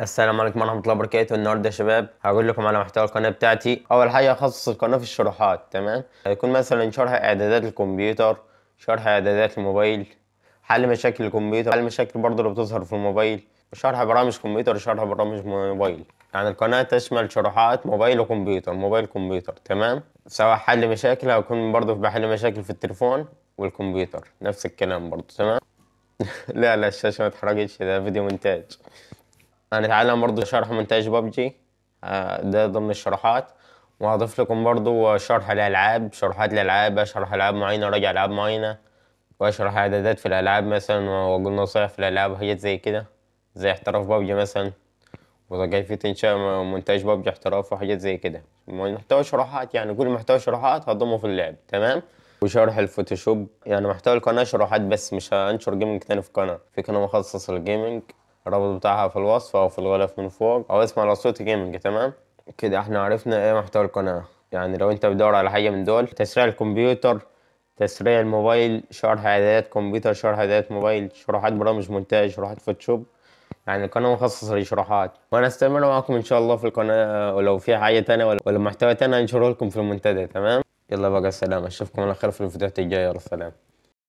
السلام عليكم ورحمه الله وبركاته النهارده يا شباب هقول لكم على محتوى القناه بتاعتي اول حاجه اخصص القناه في الشروحات تمام هيكون مثلا شرح اعدادات الكمبيوتر شرح اعدادات الموبايل حل مشاكل الكمبيوتر حل مشاكل برضه اللي بتظهر في الموبايل شرح برامج كمبيوتر شرح برامج موبايل يعني القناة تشمل شروحات موبايل وكمبيوتر موبايل كمبيوتر تمام سواء حل مشاكل هكون برضه بحل مشاكل في التليفون والكمبيوتر نفس الكلام برضه تمام لا لا الشاشة ما ده فيديو مونتاج هنتعلم يعني برضو شرح مونتاج ببجي آه، ده ضمن الشروحات وهضيف لكم برضو شرح الألعاب شروحات الألعاب أشرح ألعاب معينة راجع ألعاب معينة وأشرح إعدادات في الألعاب مثلا وأقول نصايح في الألعاب وحاجات زي كده زي احتراف ببجي مثلا وكيفية إنشاء مونتاج ببجي احتراف وحاجات زي كده محتوى شروحات يعني كل محتوى شروحات هضمه في اللعب تمام وشرح الفوتوشوب يعني محتوى القناة شروحات بس مش هنشر جيمنج تاني في القناة في قناة مخصصة للجيمنج الرابط بتاعها في الوصف او في الغلاف من فوق او اسمع على صوت جيمنج تمام كده احنا عرفنا ايه محتوى القناه يعني لو انت بتدور على حاجه من دول تسريع الكمبيوتر تسريع الموبايل شرح اعدادات كمبيوتر شرح اعدادات موبايل شروحات برامج مونتاج شروحات فوتوشوب يعني القناه مخصصه للشروحات وانا استمر معاكم ان شاء الله في القناه ولو في حاجه تانية ولا محتوى تاني هنشره لكم في المنتدى تمام يلا بقى السلام اشوفكم على خير في الفيديوهات الجايه يلا سلام